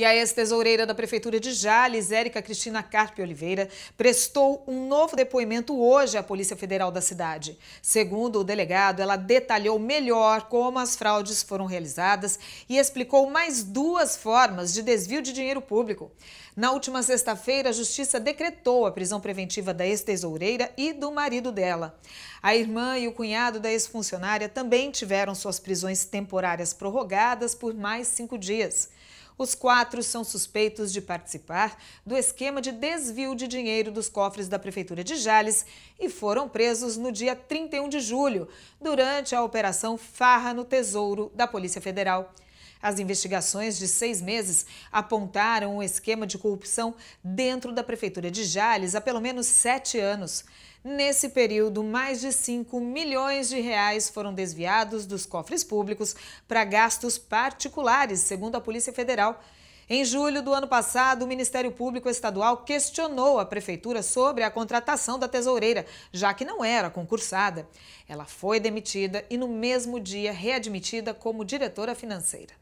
E a ex-tesoureira da Prefeitura de Jales, Érica Cristina Carpe Oliveira, prestou um novo depoimento hoje à Polícia Federal da cidade. Segundo o delegado, ela detalhou melhor como as fraudes foram realizadas e explicou mais duas formas de desvio de dinheiro público. Na última sexta-feira, a Justiça decretou a prisão preventiva da ex-tesoureira e do marido dela. A irmã e o cunhado da ex-funcionária também tiveram suas prisões temporárias prorrogadas por mais cinco dias. Os quatro são suspeitos de participar do esquema de desvio de dinheiro dos cofres da Prefeitura de Jales e foram presos no dia 31 de julho, durante a Operação Farra no Tesouro da Polícia Federal. As investigações de seis meses apontaram um esquema de corrupção dentro da Prefeitura de Jales há pelo menos sete anos. Nesse período, mais de 5 milhões de reais foram desviados dos cofres públicos para gastos particulares, segundo a Polícia Federal. Em julho do ano passado, o Ministério Público Estadual questionou a prefeitura sobre a contratação da tesoureira, já que não era concursada. Ela foi demitida e, no mesmo dia, readmitida como diretora financeira.